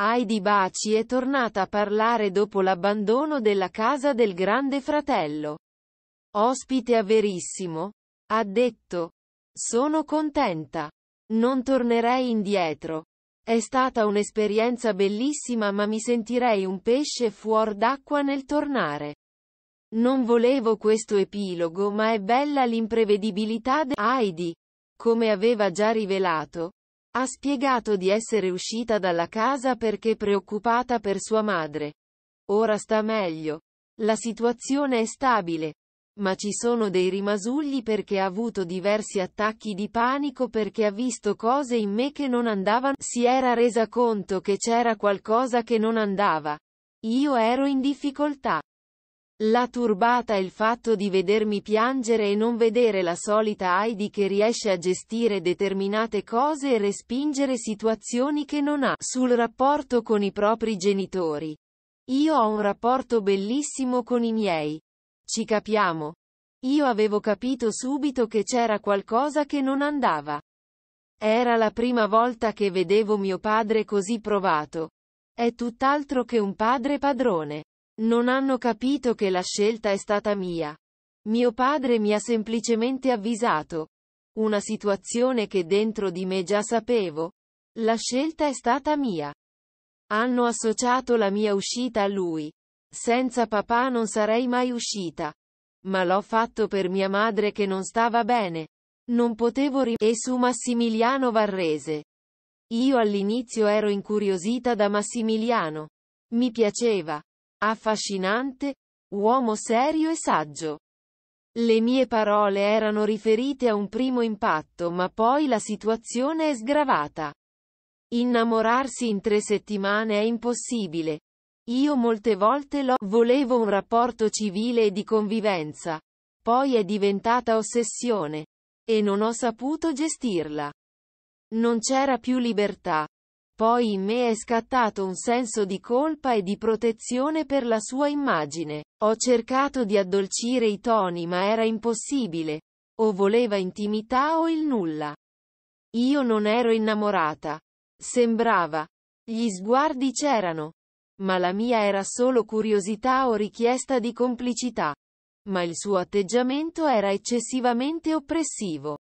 Heidi Baci è tornata a parlare dopo l'abbandono della casa del grande fratello. Ospite a Verissimo. Ha detto. Sono contenta. Non tornerei indietro. È stata un'esperienza bellissima ma mi sentirei un pesce fuor d'acqua nel tornare. Non volevo questo epilogo ma è bella l'imprevedibilità di Heidi. Come aveva già rivelato, ha spiegato di essere uscita dalla casa perché preoccupata per sua madre. Ora sta meglio. La situazione è stabile. Ma ci sono dei rimasugli perché ha avuto diversi attacchi di panico perché ha visto cose in me che non andavano. Si era resa conto che c'era qualcosa che non andava. Io ero in difficoltà. L'ha turbata il fatto di vedermi piangere e non vedere la solita Heidi che riesce a gestire determinate cose e respingere situazioni che non ha, sul rapporto con i propri genitori. Io ho un rapporto bellissimo con i miei. Ci capiamo. Io avevo capito subito che c'era qualcosa che non andava. Era la prima volta che vedevo mio padre così provato. È tutt'altro che un padre padrone. Non hanno capito che la scelta è stata mia. Mio padre mi ha semplicemente avvisato. Una situazione che dentro di me già sapevo. La scelta è stata mia. Hanno associato la mia uscita a lui. Senza papà non sarei mai uscita. Ma l'ho fatto per mia madre che non stava bene. Non potevo ri- E su Massimiliano Varrese. Io all'inizio ero incuriosita da Massimiliano. Mi piaceva. Affascinante, uomo serio e saggio. Le mie parole erano riferite a un primo impatto ma poi la situazione è sgravata. Innamorarsi in tre settimane è impossibile. Io molte volte lo volevo un rapporto civile e di convivenza. Poi è diventata ossessione. E non ho saputo gestirla. Non c'era più libertà, poi in me è scattato un senso di colpa e di protezione per la sua immagine. Ho cercato di addolcire i toni ma era impossibile. O voleva intimità o il nulla. Io non ero innamorata. Sembrava. Gli sguardi c'erano. Ma la mia era solo curiosità o richiesta di complicità. Ma il suo atteggiamento era eccessivamente oppressivo.